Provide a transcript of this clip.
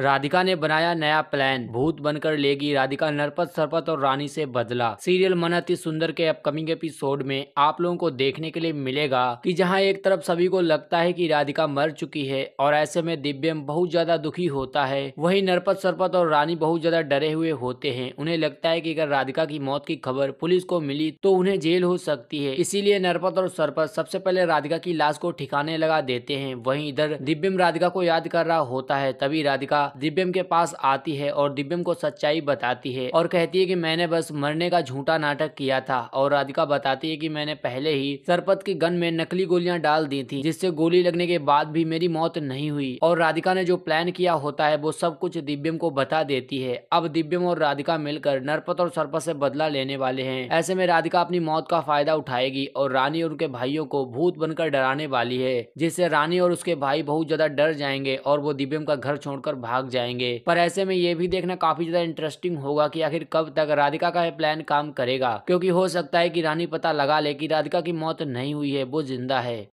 राधिका ने बनाया नया प्लान भूत बनकर लेगी राधिका नरपत सरपत और रानी से बदला सीरियल मन अति सुंदर के अपकमिंग एपिसोड में आप लोगों को देखने के लिए मिलेगा कि जहां एक तरफ सभी को लगता है कि राधिका मर चुकी है और ऐसे में दिव्यम बहुत ज्यादा दुखी होता है वही नरपत सरपत और रानी बहुत ज्यादा डरे हुए होते हैं उन्हें लगता है की अगर राधिका की मौत की खबर पुलिस को मिली तो उन्हें जेल हो सकती है इसीलिए नरपत और सरपत सबसे पहले राधिका की लाश को ठिकाने लगा देते हैं वही इधर दिव्यम राधिका को याद कर रहा होता है तभी राधिका दिव्यम के पास आती है और दिव्यम को सच्चाई बताती है और कहती है कि मैंने बस मरने का झूठा नाटक किया था और राधिका बताती है कि मैंने पहले ही सरपत के गन में नकली गोलियां डाल दी थी जिससे गोली लगने के बाद भी मेरी मौत नहीं हुई और राधिका ने जो प्लान किया होता है वो सब कुछ दिव्यम को बता देती है अब दिव्यम और राधिका मिलकर नरपत और सरपत से बदला लेने वाले है ऐसे में राधिका अपनी मौत का फायदा उठाएगी और रानी और उनके भाइयों को भूत बनकर डराने वाली है जिससे रानी और उसके भाई बहुत ज्यादा डर जाएंगे और वो दिव्यम का घर छोड़कर भाग भाग जाएंगे पर ऐसे में ये भी देखना काफी ज्यादा इंटरेस्टिंग होगा की आखिर कब तक राधिका का प्लान काम करेगा क्योंकि हो सकता है की रानी पता लगा ले की राधिका की मौत नहीं हुई है वो जिंदा है